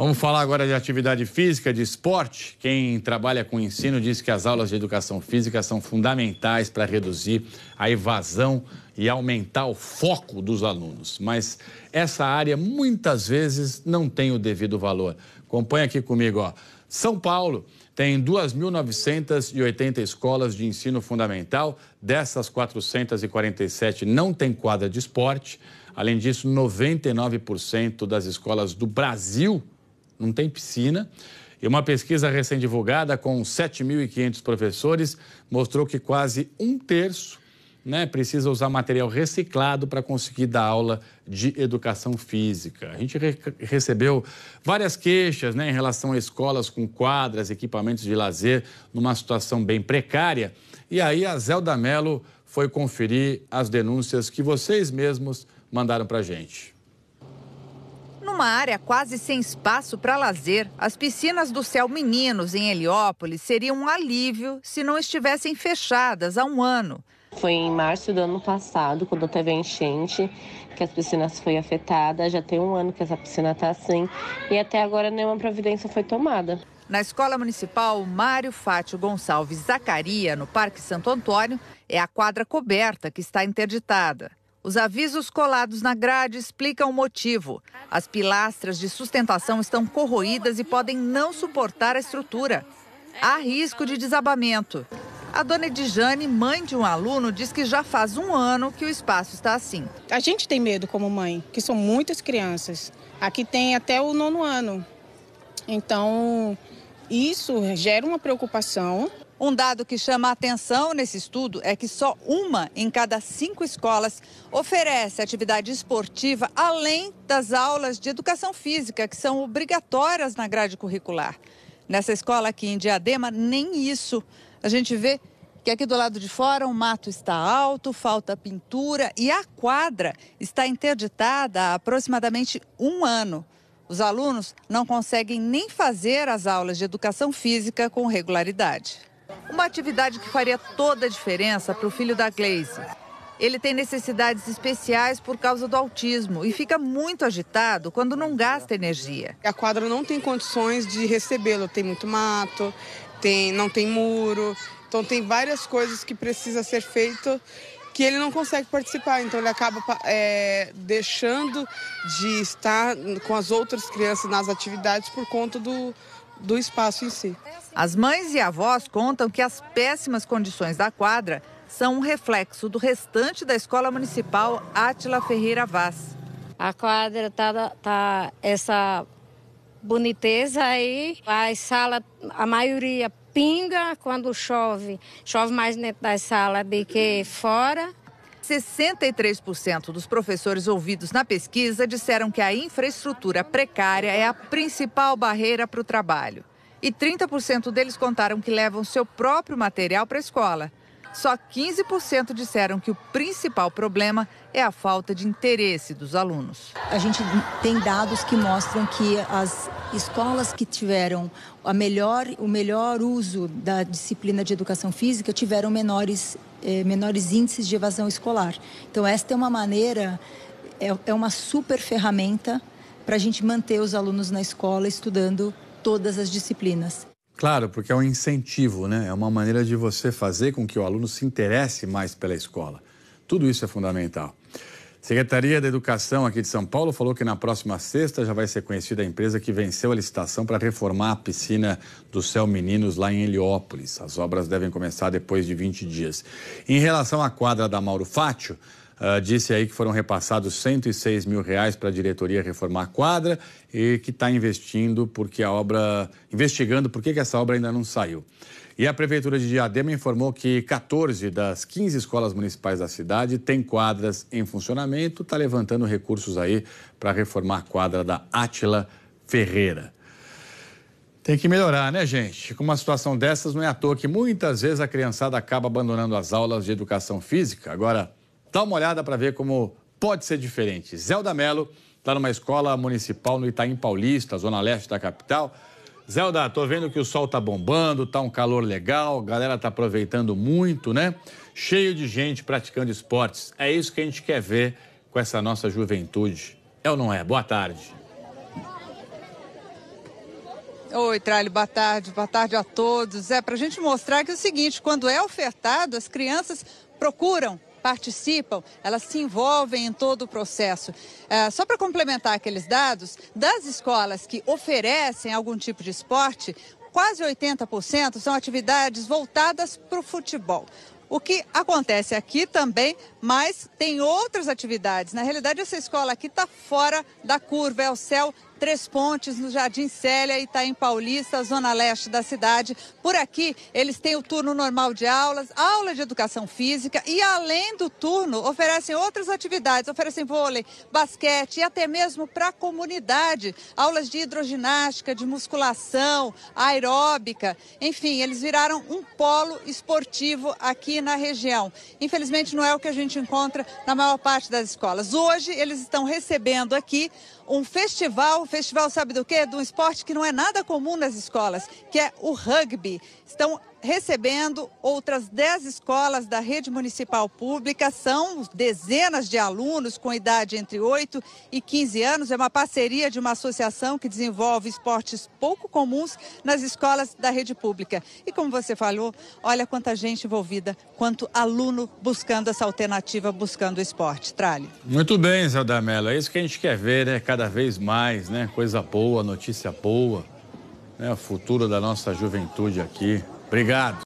Vamos falar agora de atividade física, de esporte. Quem trabalha com ensino diz que as aulas de educação física são fundamentais para reduzir a evasão e aumentar o foco dos alunos. Mas essa área muitas vezes não tem o devido valor. acompanhe aqui comigo, ó. São Paulo tem 2.980 escolas de ensino fundamental, dessas 447 não tem quadra de esporte. Além disso, 99% das escolas do Brasil não tem piscina. E uma pesquisa recém-divulgada com 7.500 professores mostrou que quase um terço né, precisa usar material reciclado para conseguir dar aula de educação física. A gente re recebeu várias queixas né, em relação a escolas com quadras, equipamentos de lazer numa situação bem precária. E aí a Zelda Mello foi conferir as denúncias que vocês mesmos mandaram para a gente numa área quase sem espaço para lazer, as piscinas do Céu Meninos, em Heliópolis, seriam um alívio se não estivessem fechadas há um ano. Foi em março do ano passado, quando teve a enchente, que as piscinas foi afetada. Já tem um ano que essa piscina está assim e até agora nenhuma providência foi tomada. Na Escola Municipal Mário Fátio Gonçalves Zacaria, no Parque Santo Antônio, é a quadra coberta que está interditada. Os avisos colados na grade explicam o motivo. As pilastras de sustentação estão corroídas e podem não suportar a estrutura. Há risco de desabamento. A dona Edjane, mãe de um aluno, diz que já faz um ano que o espaço está assim. A gente tem medo como mãe, que são muitas crianças. Aqui tem até o nono ano. Então, isso gera uma preocupação. Um dado que chama a atenção nesse estudo é que só uma em cada cinco escolas oferece atividade esportiva além das aulas de educação física, que são obrigatórias na grade curricular. Nessa escola aqui em Diadema, nem isso. A gente vê que aqui do lado de fora o mato está alto, falta pintura e a quadra está interditada há aproximadamente um ano. Os alunos não conseguem nem fazer as aulas de educação física com regularidade uma atividade que faria toda a diferença para o filho da Gleise. Ele tem necessidades especiais por causa do autismo e fica muito agitado quando não gasta energia. A quadra não tem condições de recebê-lo, tem muito mato, tem, não tem muro, então tem várias coisas que precisa ser feito que ele não consegue participar, então ele acaba é, deixando de estar com as outras crianças nas atividades por conta do, do espaço em si. É assim. As mães e avós contam que as péssimas condições da quadra são um reflexo do restante da Escola Municipal Átila Ferreira Vaz. A quadra tá, tá essa boniteza aí, a sala, a maioria pinga quando chove, chove mais dentro das salas do que fora. 63% dos professores ouvidos na pesquisa disseram que a infraestrutura precária é a principal barreira para o trabalho. E 30% deles contaram que levam seu próprio material para a escola só 15% disseram que o principal problema é a falta de interesse dos alunos. A gente tem dados que mostram que as escolas que tiveram a melhor, o melhor uso da disciplina de educação física tiveram menores, eh, menores índices de evasão escolar. Então, esta é uma maneira, é, é uma super ferramenta para a gente manter os alunos na escola estudando todas as disciplinas. Claro, porque é um incentivo, né? É uma maneira de você fazer com que o aluno se interesse mais pela escola. Tudo isso é fundamental. Secretaria da Educação aqui de São Paulo falou que na próxima sexta já vai ser conhecida a empresa que venceu a licitação para reformar a piscina do Céu Meninos lá em Heliópolis. As obras devem começar depois de 20 dias. Em relação à quadra da Mauro Fátio, uh, disse aí que foram repassados 106 mil reais para a diretoria reformar a quadra e que está investindo porque a obra, investigando por que, que essa obra ainda não saiu. E a Prefeitura de Diadema informou que 14 das 15 escolas municipais da cidade têm quadras em funcionamento, está levantando recursos aí para reformar a quadra da Átila Ferreira. Tem que melhorar, né, gente? Com uma situação dessas, não é à toa que muitas vezes a criançada acaba abandonando as aulas de educação física. Agora, Dá uma olhada para ver como pode ser diferente. Zelda Mello está numa escola municipal no Itaim Paulista, zona leste da capital. Zelda, tô vendo que o sol tá bombando, tá um calor legal, galera tá aproveitando muito, né? Cheio de gente praticando esportes. É isso que a gente quer ver com essa nossa juventude. É ou não é? Boa tarde. Oi, Tralho, boa tarde, boa tarde a todos. É para a gente mostrar que é o seguinte: quando é ofertado, as crianças procuram participam, elas se envolvem em todo o processo. É, só para complementar aqueles dados, das escolas que oferecem algum tipo de esporte, quase 80% são atividades voltadas para o futebol. O que acontece aqui também, mas tem outras atividades. Na realidade, essa escola aqui está fora da curva, é o céu Três Pontes, no Jardim Célia, Itaim tá Paulista, zona leste da cidade. Por aqui, eles têm o turno normal de aulas, aula de educação física e, além do turno, oferecem outras atividades, oferecem vôlei, basquete e até mesmo para a comunidade, aulas de hidroginástica, de musculação, aeróbica. Enfim, eles viraram um polo esportivo aqui na região. Infelizmente, não é o que a gente encontra na maior parte das escolas. Hoje, eles estão recebendo aqui um festival, festival sabe do quê? De um esporte que não é nada comum nas escolas, que é o rugby. Estão recebendo outras 10 escolas da rede municipal pública. São dezenas de alunos com idade entre 8 e 15 anos. É uma parceria de uma associação que desenvolve esportes pouco comuns nas escolas da rede pública. E como você falou, olha quanta gente envolvida, quanto aluno buscando essa alternativa, buscando o esporte. Tralho. Muito bem, Zé Mello. É isso que a gente quer ver, né? Cada vez mais, né? Coisa boa, notícia boa. Né? O futuro da nossa juventude aqui. Obrigado.